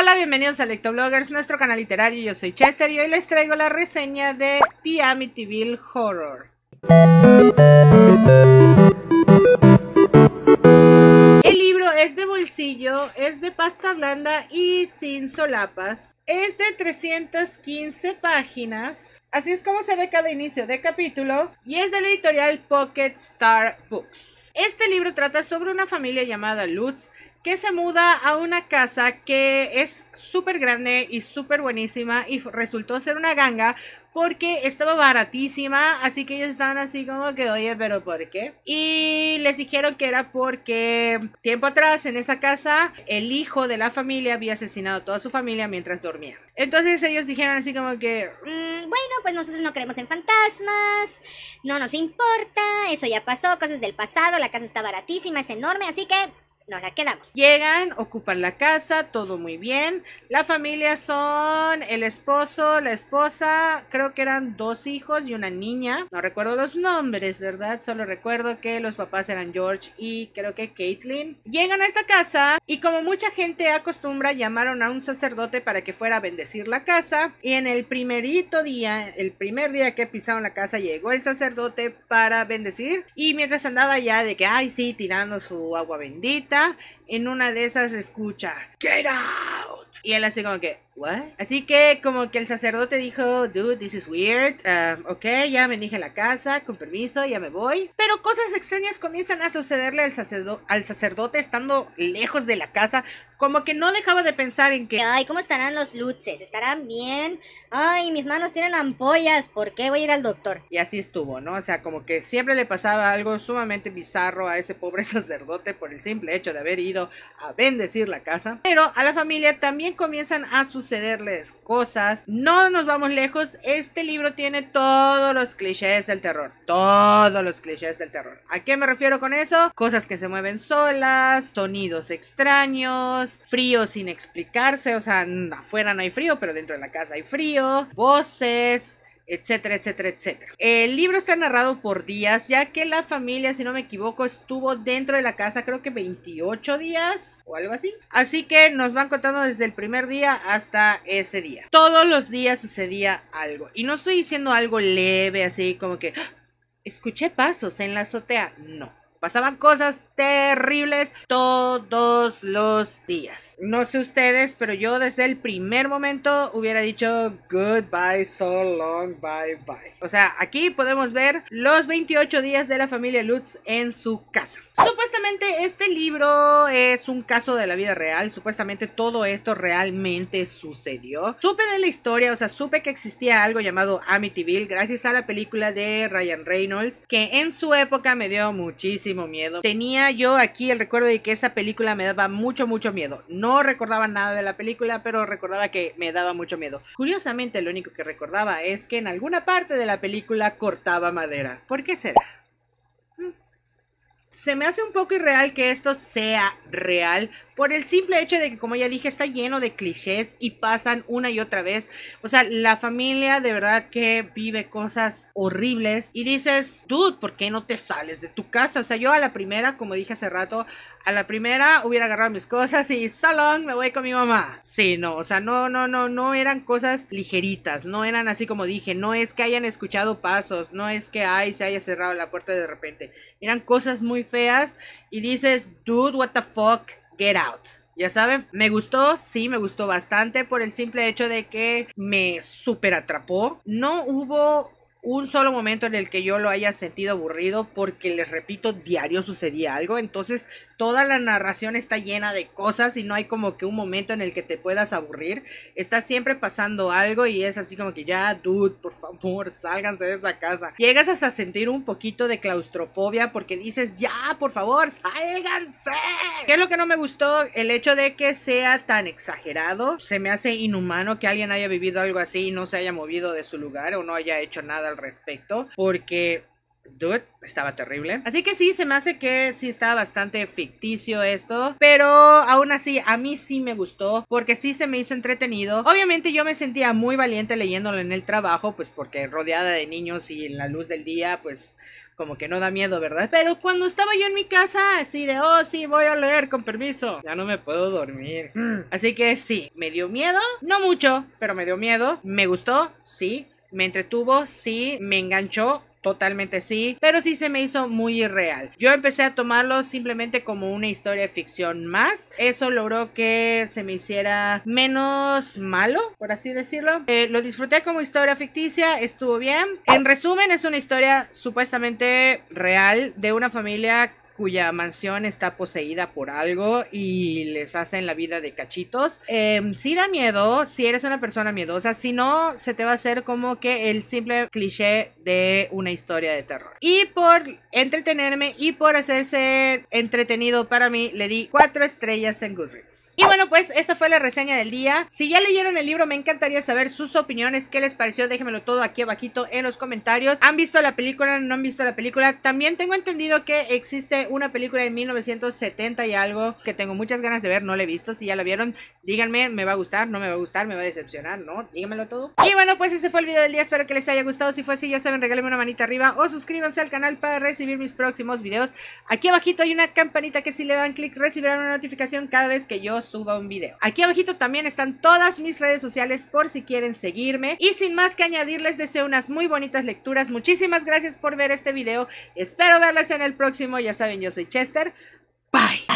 Hola, bienvenidos a Lectobloggers, nuestro canal literario. Yo soy Chester y hoy les traigo la reseña de The Amityville Horror. El libro es de bolsillo, es de pasta blanda y sin solapas. Es de 315 páginas. Así es como se ve cada inicio de capítulo y es de la editorial Pocket Star Books. Este libro trata sobre una familia llamada Lutz que se muda a una casa que es súper grande y súper buenísima y resultó ser una ganga porque estaba baratísima, así que ellos estaban así como que, oye, pero ¿por qué? Y les dijeron que era porque tiempo atrás en esa casa el hijo de la familia había asesinado a toda su familia mientras dormía. Entonces ellos dijeron así como que, mm, bueno, pues nosotros no creemos en fantasmas, no nos importa, eso ya pasó, cosas del pasado, la casa está baratísima, es enorme, así que nos la quedamos. Llegan, ocupan la casa, todo muy bien. La familia son el esposo, la esposa, creo que eran dos hijos y una niña. No recuerdo los nombres, ¿verdad? Solo recuerdo que los papás eran George y creo que Caitlin. Llegan a esta casa y como mucha gente acostumbra, llamaron a un sacerdote para que fuera a bendecir la casa. Y en el primerito día, el primer día que pisaron la casa, llegó el sacerdote para bendecir. Y mientras andaba ya de que, ay, sí, tirando su agua bendita en una de esas escucha, Get out. Y él así como que, Así que como que el sacerdote dijo, dude, this is weird. Um, ok, ya me dije la casa, con permiso, ya me voy. Pero cosas extrañas comienzan a sucederle al, al sacerdote estando lejos de la casa. Como que no dejaba de pensar en que... Ay, ¿cómo estarán los luces? ¿Estarán bien? Ay, mis manos tienen ampollas. ¿Por qué voy a ir al doctor? Y así estuvo, ¿no? O sea, como que siempre le pasaba algo sumamente bizarro a ese pobre sacerdote por el simple hecho de haber ido a bendecir la casa. Pero a la familia también comienzan a suceder cederles cosas. No nos vamos lejos, este libro tiene todos los clichés del terror, todos los clichés del terror. ¿A qué me refiero con eso? Cosas que se mueven solas, sonidos extraños, frío sin explicarse, o sea, afuera no hay frío, pero dentro de la casa hay frío, voces, etcétera, etcétera, etcétera. El libro está narrado por días, ya que la familia, si no me equivoco, estuvo dentro de la casa creo que 28 días o algo así. Así que nos van contando desde el primer día hasta ese día. Todos los días sucedía algo. Y no estoy diciendo algo leve, así como que ah, escuché pasos en la azotea. No. Pasaban cosas terribles todos los días. No sé ustedes, pero yo desde el primer momento hubiera dicho goodbye, so long, bye bye. O sea, aquí podemos ver los 28 días de la familia Lutz en su casa. Supuestamente este libro es un caso de la vida real, supuestamente todo esto realmente sucedió. Supe de la historia, o sea, supe que existía algo llamado Amityville gracias a la película de Ryan Reynolds, que en su época me dio muchísimo miedo. Tenía yo aquí el recuerdo de que esa película me daba mucho, mucho miedo. No recordaba nada de la película, pero recordaba que me daba mucho miedo. Curiosamente, lo único que recordaba es que en alguna parte de la película cortaba madera. ¿Por qué será? Hmm. Se me hace un poco irreal que esto sea real, por el simple hecho de que, como ya dije, está lleno de clichés y pasan una y otra vez. O sea, la familia de verdad que vive cosas horribles y dices, dude, ¿por qué no te sales de tu casa? O sea, yo a la primera, como dije hace rato, a la primera hubiera agarrado mis cosas y salón, me voy con mi mamá. Sí, no, o sea, no, no, no, no eran cosas ligeritas, no eran así como dije, no es que hayan escuchado pasos, no es que, ay, se haya cerrado la puerta de repente. Eran cosas muy feas y dices, dude, what the fuck Get Out. Ya saben, me gustó, sí, me gustó bastante por el simple hecho de que me super atrapó. No hubo un solo momento en el que yo lo haya sentido aburrido porque les repito, diario sucedía algo, entonces toda la narración está llena de cosas y no hay como que un momento en el que te puedas aburrir. Está siempre pasando algo y es así como que ya, dude, por favor, sálganse de esa casa. Llegas hasta sentir un poquito de claustrofobia porque dices, ya, por favor, sálganse. ¿Qué es lo que no me gustó? El hecho de que sea tan exagerado. Se me hace inhumano que alguien haya vivido algo así y no se haya movido de su lugar o no haya hecho nada al respecto. Porque Dude, estaba terrible. Así que sí, se me hace que sí estaba bastante ficticio esto, pero aún así a mí sí me gustó porque sí se me hizo entretenido. Obviamente yo me sentía muy valiente leyéndolo en el trabajo, pues porque rodeada de niños y en la luz del día, pues como que no da miedo, ¿verdad? Pero cuando estaba yo en mi casa, así de, oh, sí, voy a leer, con permiso. Ya no me puedo dormir. Mm. Así que sí, me dio miedo, no mucho, pero me dio miedo. Me gustó, sí. Me entretuvo, sí. Me enganchó, totalmente sí, pero sí se me hizo muy irreal. Yo empecé a tomarlo simplemente como una historia de ficción más. Eso logró que se me hiciera menos malo, por así decirlo. Eh, lo disfruté como historia ficticia, estuvo bien. En resumen, es una historia supuestamente real de una familia cuya mansión está poseída por algo y les hacen la vida de cachitos. Em, si da miedo, si eres una persona miedosa, si no, se te va a hacer como que el simple cliché de una historia de terror. Y por entretenerme y por hacerse entretenido para mí, le di cuatro estrellas en Goodreads. Y bueno, pues esa fue la reseña del día. Si ya leyeron el libro, me encantaría saber sus opiniones, qué les pareció, déjenmelo todo aquí abajito en los comentarios. ¿Han visto la película? ¿No han visto la película? También tengo entendido que existe una película de 1970 y algo que tengo muchas ganas de ver, no la he visto, si ya la vieron, díganme, me va a gustar, no me va a gustar, me va a decepcionar, no, díganmelo todo. Y bueno, pues ese fue el video del día, espero que les haya gustado, si fue así ya saben, regálenme una manita arriba o suscríbanse al canal para recibir mis próximos videos. Aquí abajito hay una campanita que si le dan clic recibirán una notificación cada vez que yo suba un video. Aquí abajito también están todas mis redes sociales por si quieren seguirme. Y sin más que añadir, les deseo unas muy bonitas lecturas. Muchísimas gracias por ver este video. Espero verlas en el próximo, ya saben yo soy Chester. Bye.